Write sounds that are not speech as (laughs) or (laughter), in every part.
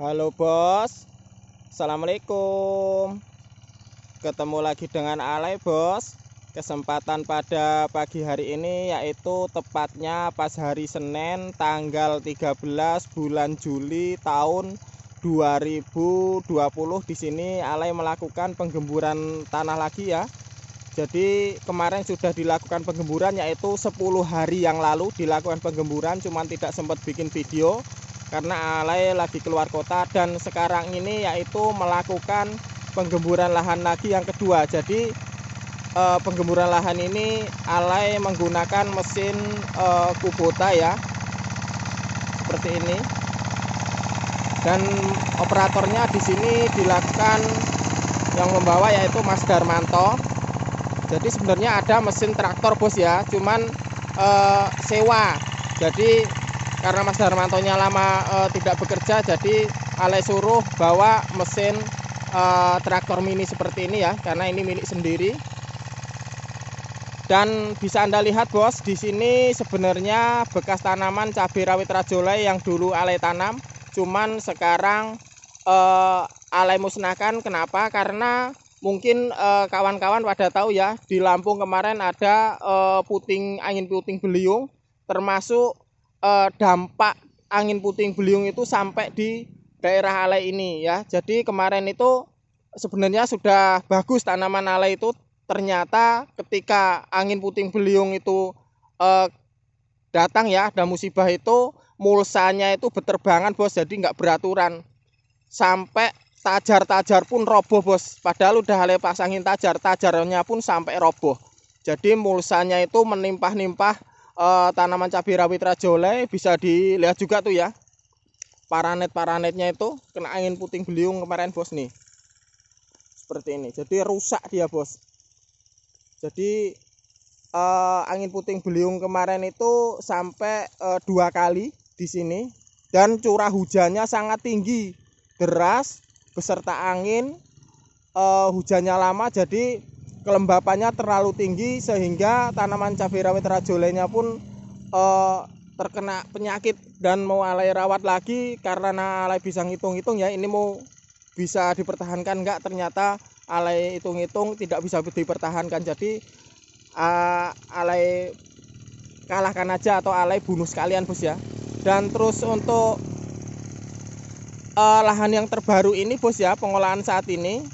Halo bos Assalamualaikum Ketemu lagi dengan Alay bos Kesempatan pada pagi hari ini yaitu tepatnya pas hari Senin tanggal 13 bulan Juli tahun 2020 di sini Alay melakukan penggemburan tanah lagi ya jadi kemarin sudah dilakukan penggemburan yaitu 10 hari yang lalu dilakukan penggemburan cuman tidak sempat bikin video karena Alay lagi keluar kota dan sekarang ini yaitu melakukan penggemburan lahan lagi yang kedua. Jadi e, penggemburan lahan ini Alay menggunakan mesin e, Kubota ya. Seperti ini. Dan operatornya di sini dilakukan yang membawa yaitu Mas Darmanto. Jadi sebenarnya ada mesin traktor bos ya, cuman e, sewa. Jadi karena Mas nya lama e, tidak bekerja jadi Ale suruh bawa mesin e, traktor mini seperti ini ya karena ini milik sendiri dan bisa Anda lihat bos di sini sebenarnya bekas tanaman cabai rawit rajolai yang dulu Ale tanam cuman sekarang e, Ale musnahkan kenapa karena mungkin kawan-kawan pada tahu ya di Lampung kemarin ada puting angin puting beliung termasuk eh, dampak angin puting beliung itu sampai di daerah alai ini ya. Jadi kemarin itu sebenarnya sudah bagus tanaman alai itu ternyata ketika angin puting beliung itu eh, datang ya ada musibah itu mulsanya itu beterbangan bos jadi nggak beraturan sampai tajar-tajar pun roboh bos padahal udah hale pasangin tajar tajarnya pun sampai roboh jadi mulsanya itu menimpah-nimpah uh, tanaman cabai rawit rajole bisa dilihat juga tuh ya paranet-paranetnya itu kena angin puting beliung kemarin bos nih seperti ini jadi rusak dia bos jadi uh, angin puting beliung kemarin itu sampai uh, dua kali di sini dan curah hujannya sangat tinggi deras beserta angin uh, hujannya lama jadi kelembapannya terlalu tinggi sehingga tanaman cabai rawit rajolenya pun eh, terkena penyakit dan mau alai rawat lagi karena alai bisa ngitung-ngitung ya ini mau bisa dipertahankan enggak ternyata alai hitung-hitung tidak bisa dipertahankan jadi uh, alai kalahkan aja atau alai bunuh sekalian bos ya dan terus untuk uh, lahan yang terbaru ini bos ya pengolahan saat ini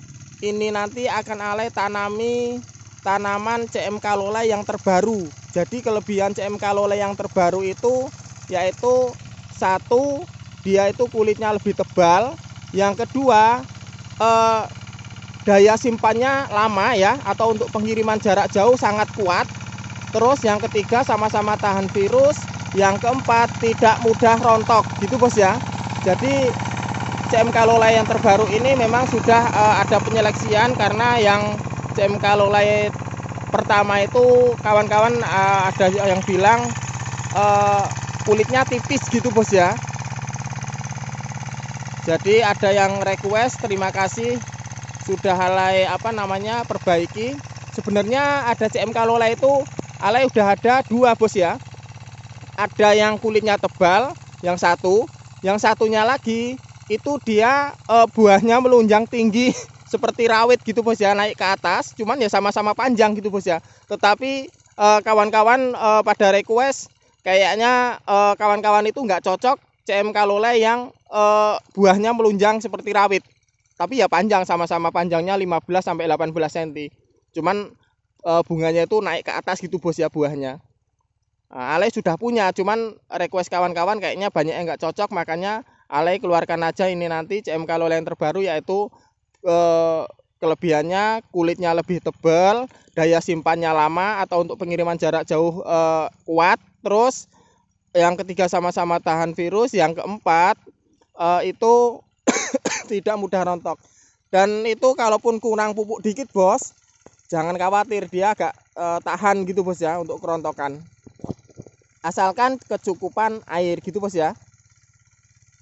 ini nanti akan Ale tanami tanaman CMK Lola yang terbaru. Jadi kelebihan CMK Lola yang terbaru itu yaitu satu dia itu kulitnya lebih tebal, yang kedua eh, daya simpannya lama ya atau untuk pengiriman jarak jauh sangat kuat. Terus yang ketiga sama-sama tahan virus, yang keempat tidak mudah rontok. Gitu Bos ya. Jadi CMK Lolai yang terbaru ini memang sudah uh, ada penyeleksian karena yang CMK Lolai pertama itu kawan-kawan uh, ada yang bilang uh, kulitnya tipis gitu bos ya jadi ada yang request terima kasih sudah alay apa namanya perbaiki sebenarnya ada CMK Lolai itu alay udah ada dua bos ya ada yang kulitnya tebal yang satu yang satunya lagi itu dia e, buahnya melunjang tinggi (laughs) seperti rawit gitu bos ya naik ke atas cuman ya sama-sama panjang gitu bos ya tetapi eh, kawan-kawan e, e, pada request kayaknya kawan-kawan itu nggak cocok CM Kalole yang buahnya melunjang seperti rawit tapi ya panjang sama-sama panjangnya 15 sampai 18 cm cuman bunganya itu naik ke atas gitu bos ya buahnya Nah, Ale sudah punya, cuman request kawan-kawan kayaknya banyak yang nggak cocok, makanya Alay keluarkan aja ini nanti CMK Lola yang terbaru yaitu eh, kelebihannya kulitnya lebih tebal, daya simpannya lama atau untuk pengiriman jarak jauh eh, kuat. Terus yang ketiga sama-sama tahan virus, yang keempat eh, itu (coughs) tidak mudah rontok. Dan itu kalaupun kurang pupuk dikit, Bos, jangan khawatir dia agak eh, tahan gitu, Bos ya untuk kerontokan. Asalkan kecukupan air gitu, Bos ya.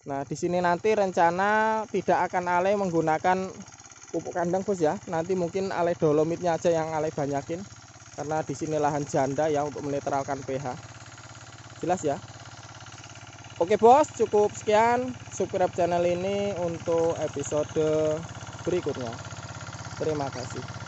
Nah, di sini nanti rencana tidak akan ale menggunakan pupuk kandang, Bos ya. Nanti mungkin ale dolomitnya aja yang ale banyakin karena di sini lahan janda ya untuk menetralkan pH. Jelas ya? Oke, Bos, cukup sekian subscribe channel ini untuk episode berikutnya. Terima kasih.